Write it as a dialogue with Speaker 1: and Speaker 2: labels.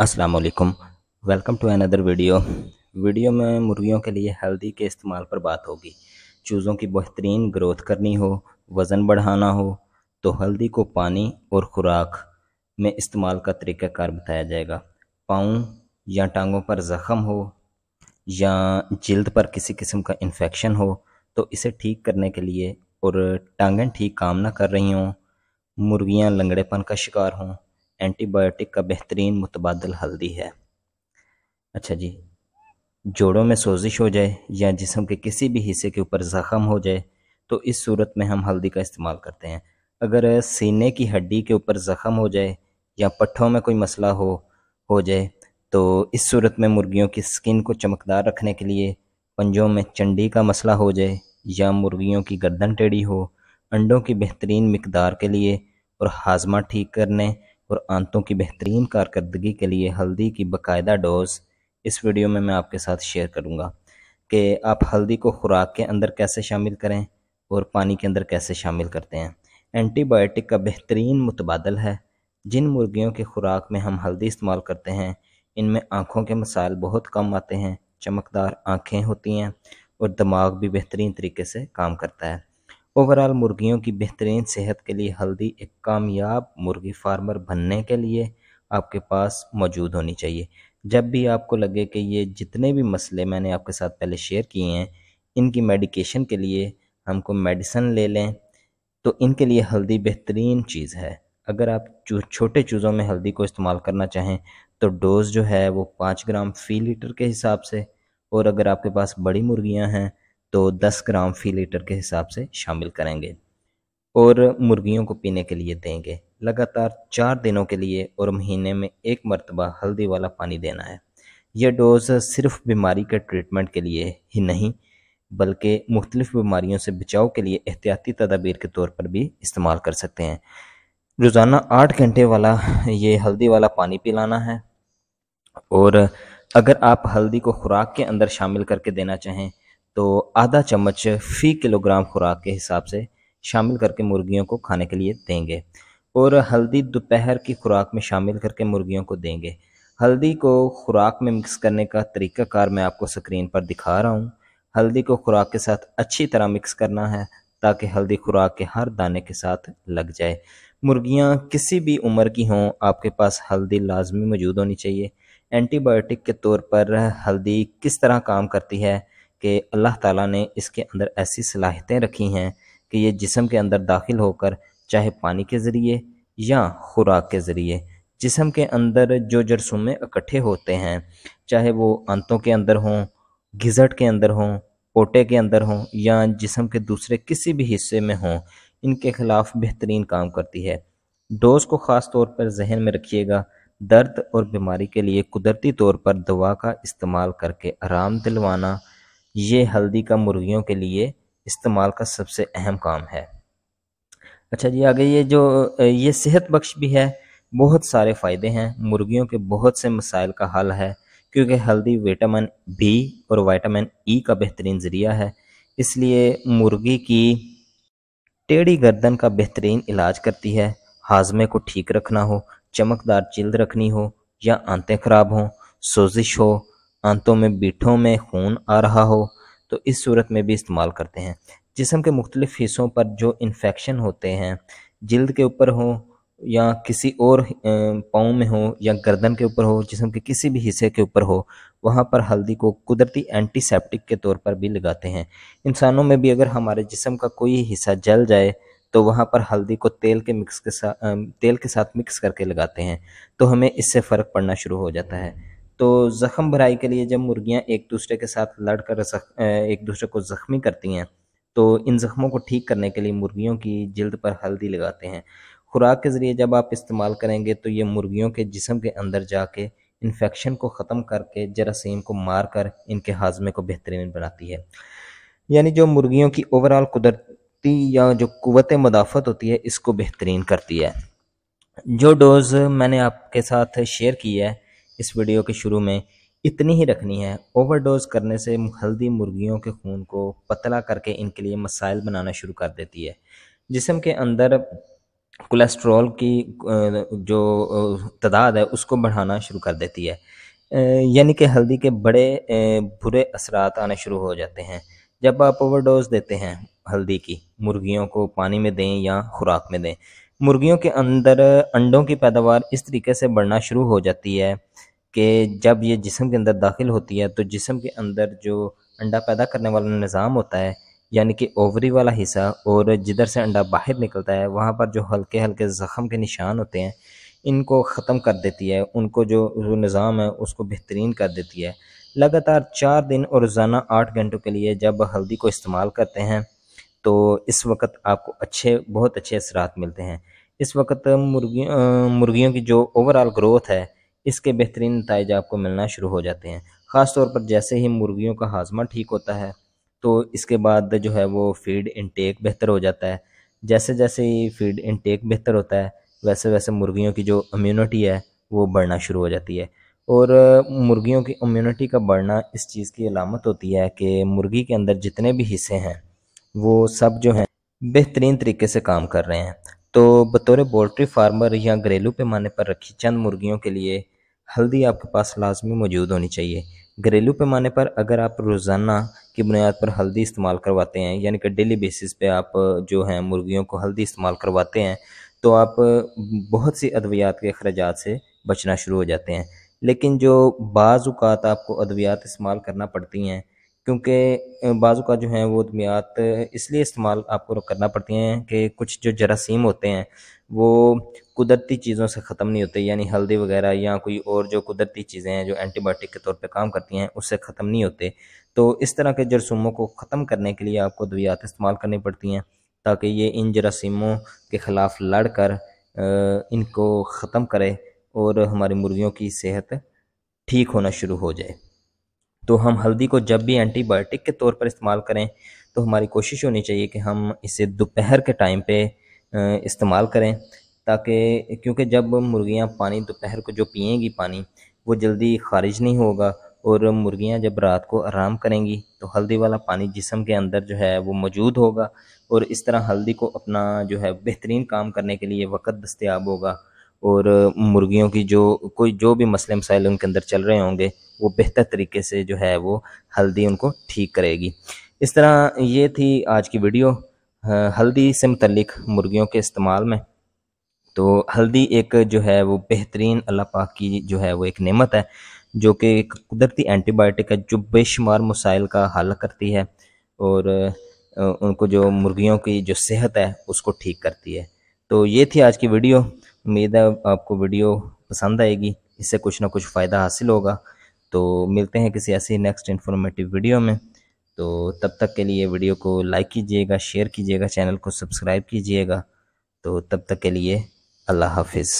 Speaker 1: अस्सलाम वालेकुम welcome to another video video में मुर्गियों के लिए हल्दी के इस्तेमाल पर बात होगी चूज़ों की बेहतरीन ग्रोथ करनी हो वज़न बढ़ाना हो तो हल्दी को पानी और ख़ुराक में इस्तेमाल का तरीक़ाकार बताया जाएगा पाँव या टांगों पर ज़ख़म हो या जल्द पर किसी किस्म का इन्फेक्शन हो तो इसे ठीक करने के लिए और टांगें ठीक काम ना कर रही हों मुर्गियाँ लंगड़ेपन का शिकार हों एंटीबायोटिक का बेहतरीन मुतबादल हल्दी है अच्छा जी जोड़ों में सोजिश हो जाए या जिसम के किसी भी हिस्से के ऊपर ज़ख़म हो जाए तो इस सूरत में हम हल्दी का इस्तेमाल करते हैं अगर सीने की हड्डी के ऊपर ज़ख़म हो जाए या पट्ठों में कोई मसला हो हो जाए तो इस सूरत में मुर्गियों की स्किन को चमकदार रखने के लिए पंजों में चंडी का मसला हो जाए या मुर्गियों की गर्दन टेढ़ी हो अंडों की बेहतरीन मकदार के लिए और हाजमा ठीक करने और आंतों की बेहतरीन कारकर्दगी के लिए हल्दी की बाकायदा डोज इस वीडियो में मैं आपके साथ शेयर करूँगा कि आप हल्दी को खुराक के अंदर कैसे शामिल करें और पानी के अंदर कैसे शामिल करते हैं एंटीबायोटिक का बेहतरीन मुतबादल है जिन मुर्गियों के खुराक में हम हल्दी इस्तेमाल करते हैं इनमें आँखों के मसाइल बहुत कम आते हैं चमकदार आँखें होती हैं और दिमाग भी बेहतरीन तरीके से काम करता है ओवरऑल मुर्गियों की बेहतरीन सेहत के लिए हल्दी एक कामयाब मुर्गी फार्मर बनने के लिए आपके पास मौजूद होनी चाहिए जब भी आपको लगे कि ये जितने भी मसले मैंने आपके साथ पहले शेयर किए हैं इनकी मेडिकेशन के लिए हमको मेडिसन ले लें तो इनके लिए हल्दी बेहतरीन चीज़ है अगर आप छोटे चूज़ों में हल्दी को इस्तेमाल करना चाहें तो डोज़ जो है वो पाँच ग्राम फ़ी लीटर के हिसाब से और अगर आपके पास बड़ी मुर्गियां हैं तो 10 ग्राम फी लीटर के हिसाब से शामिल करेंगे और मुर्गियों को पीने के लिए देंगे लगातार चार दिनों के लिए और महीने में एक मरतबा हल्दी वाला पानी देना है यह डोज सिर्फ बीमारी के ट्रीटमेंट के लिए ही नहीं बल्कि मुख्तलिफ बीमारियों से बचाव के लिए एहतियाती तदाबीर के तौर पर भी इस्तेमाल कर सकते हैं रोज़ाना आठ घंटे वाला ये हल्दी वाला पानी पिलाना है और अगर आप हल्दी को खुराक के अंदर शामिल करके देना चाहें तो आधा चम्मच फ़ी किलोग्राम खुराक के हिसाब से शामिल करके मुर्गियों को खाने के लिए देंगे और हल्दी दोपहर की खुराक में शामिल करके मुर्गियों को देंगे हल्दी को खुराक में मिक्स करने का तरीकाकार मैं आपको स्क्रीन पर दिखा रहा हूँ हल्दी को खुराक के साथ अच्छी तरह मिक्स करना है ताकि हल्दी खुराक के हर दाने के साथ लग जाए मुर्गियाँ किसी भी उम्र की हों आपके पास हल्दी लाजमी मौजूद होनी चाहिए एंटीबायोटिक के तौर पर हल्दी किस तरह काम करती है कि अल्लाह ताला ने इसके अंदर ऐसी सलाहियतें रखी हैं कि ये जिसम के अंदर दाखिल होकर चाहे पानी के ज़रिए या खुराक के ज़रिए जिसम के अंदर जो जरसुमे इकट्ठे होते हैं चाहे वो अंतों के अंदर हों गिजट के अंदर हों पोटे के अंदर हों या जिसम के दूसरे किसी भी हिस्से में हों इनके ख़िलाफ़ बेहतरीन काम करती है डोज़ को ख़ास तौर पर जहन में रखिएगा दर्द और बीमारी के लिए कुदरती तौर पर दवा का इस्तेमाल करके आराम दिलवाना ये हल्दी का मुर्गियों के लिए इस्तेमाल का सबसे अहम काम है अच्छा जी आगे ये जो ये सेहत बख्श भी है बहुत सारे फ़ायदे हैं मुर्गियों के बहुत से मसाइल का हल है क्योंकि हल्दी विटामिन बी और विटामिन ई का बेहतरीन ज़रिया है इसलिए मुर्गी की टेढ़ी गर्दन का बेहतरीन इलाज करती है हाजमे को ठीक रखना हो चमकदार चिल्द रखनी हो या आंतें खराब हों सोजिश हो आंतों में बीठों में खून आ रहा हो तो इस सूरत में भी इस्तेमाल करते हैं जिसम के मुख्तलिफ़ हिस्सों पर जो इन्फेक्शन होते हैं जल्द के ऊपर हो या किसी और पाँव में हो या गर्दन के ऊपर हो जिसम के किसी भी हिस्से के ऊपर हो वहाँ पर हल्दी को कुदरती एंटीसेप्टिक के तौर पर भी लगाते हैं इंसानों में भी अगर हमारे जिसम का कोई हिस्सा जल जाए तो वहाँ पर हल्दी को तेल के मिक्स के साथ तेल के साथ मिक्स करके लगाते हैं तो हमें इससे फ़र्क पड़ना शुरू हो जाता है तो ज़ख़म भराई के लिए जब मुर्गियाँ एक दूसरे के साथ लड़ कर एक दूसरे को ज़ख्मी करती हैं तो इन ज़ख्मों को ठीक करने के लिए मुर्गियों की जल्द पर हल्दी लगाते हैं खुराक के ज़रिए जब आप इस्तेमाल करेंगे तो ये मुर्गियों के जिसम के अंदर जाके इन्फेक्शन को ख़त्म करके जरासीम को मार कर इनके हाजमे को बेहतरीन बनाती है यानी जो मुर्गियों की ओवरऑल कुदरती या जो कुत मदाफ़त होती है इसको बेहतरीन करती है जो डोज़ मैंने आपके साथ शेयर की है इस वीडियो के शुरू में इतनी ही रखनी है ओवरडोज करने से हल्दी मुर्गियों के खून को पतला करके इनके लिए मसाइल बनाना शुरू कर देती है जिसम के अंदर कोलेस्ट्रॉल की जो तादाद है उसको बढ़ाना शुरू कर देती है यानी कि हल्दी के बड़े बुरे असरात आने शुरू हो जाते हैं जब आप ओवरडोज देते हैं हल्दी की मुर्गियों को पानी में दें या खुराक में दें मुर्गियों के अंदर अंडों की पैदावार इस तरीके से बढ़ना शुरू हो जाती है कि जब ये जिसम के अंदर दाखिल होती है तो जिसम के अंदर जो अंडा पैदा करने वाला निज़ाम होता है यानी कि ओवरी वाला हिस्सा और जिधर से अंडा बाहर निकलता है वहाँ पर जो हल्के हल्के ज़ख़म के निशान होते हैं इनको ख़त्म कर देती है उनको जो जो निज़ाम है उसको बेहतरीन कर देती है लगातार चार दिन और रोज़ाना आठ घंटों के लिए जब हल्दी को इस्तेमाल करते हैं तो इस वक्त आपको अच्छे बहुत अच्छे असरात मिलते हैं इस वक्त मुर्गी मुर्गियों की जो ओवरऑल ग्रोथ है इसके बेहतरीन नतज आपको मिलना शुरू हो जाते हैं ख़ास तौर पर जैसे ही मुर्गियों का हाजमा ठीक होता है तो इसके बाद जो है वो फीड इनटेक बेहतर हो जाता है जैसे जैसे ही फीड इनटेक बेहतर होता है वैसे वैसे मुर्गियों की जो इम्यूनिटी है वो बढ़ना शुरू हो जाती है और मुर्गियों की इम्यूनिटी का बढ़ना इस चीज़ की अलामत होती है कि मुर्गी के अंदर जितने भी हिस्से हैं वो सब जो हैं बेहतरीन तरीके से काम कर रहे हैं तो बतौर पोल्ट्री फार्मर या घरेलू पैमाने पर रखी चंद मुर्गियों के लिए हल्दी आपके पास लाजमी मौजूद होनी चाहिए घरेलू पैमाने पर अगर आप रोज़ाना की बुनियाद पर हल्दी इस्तेमाल करवाते हैं यानी कि डेली बेसिस पे आप जो हैं मुर्गियों को हल्दी इस्तेमाल करवाते हैं तो आप बहुत सी अद्वियात के अखराज से बचना शुरू हो जाते हैं लेकिन जो बाज़ात आपको अद्वियात इस्तेमाल करना पड़ती हैं क्योंकि बाज़ू का जो है वो अद्वियात इसलिए इस्तेमाल आपको करना पड़ती हैं कि कुछ जो जरासीम होते हैं वो कुदरती चीज़ों से ख़त्म नहीं होते यानी हल्दी वगैरह या कोई और जो कुदरती चीज़ें हैं जो एंटीबायोटिक के तौर पे काम करती हैं उससे ख़त्म नहीं होते तो इस तरह के जरसूमों को ख़त्म करने के लिए आपको दवियात इस्तेमाल करनी पड़ती हैं ताकि ये इन जरासीमों के ख़िलाफ़ लड़ कर इनको ख़त्म करे और हमारी मुर्गियों की सेहत ठीक होना शुरू हो जाए तो हम हल्दी को जब भी एंटीबायोटिक के तौर पर इस्तेमाल करें तो हमारी कोशिश होनी चाहिए कि हम इसे दोपहर के टाइम पे इस्तेमाल करें ताकि क्योंकि जब मुर्गियां पानी दोपहर को जो पिएंगी पानी वो जल्दी खारिज नहीं होगा और मुर्गियां जब रात को आराम करेंगी तो हल्दी वाला पानी जिसम के अंदर जो है वो मौजूद होगा और इस तरह हल्दी को अपना जो है बेहतरीन काम करने के लिए वक्त दस्तियाब होगा और मुर्गियों की जो कोई जो भी मसले मसाइल उनके अंदर चल रहे होंगे वो बेहतर तरीके से जो है वो हल्दी उनको ठीक करेगी इस तरह ये थी आज की वीडियो हल्दी से मतलब मुर्गियों के इस्तेमाल में तो हल्दी एक जो है वो बेहतरीन अल्लाह पाक की जो है वो एक नेमत है जो कि एक कुदरती एंटीबायोटिक है जो बेशुमार मसाइल का हल करती है और उनको जो मुर्गियों की जो सेहत है उसको ठीक करती है तो ये थी आज की वीडियो उम्मीद है आपको वीडियो पसंद आएगी इससे कुछ ना कुछ फ़ायदा हासिल होगा तो मिलते हैं किसी ऐसी नेक्स्ट इन्फॉर्मेटिव वीडियो में तो तब तक के लिए वीडियो को लाइक कीजिएगा शेयर कीजिएगा चैनल को सब्सक्राइब कीजिएगा तो तब तक के लिए अल्लाह हाफिज़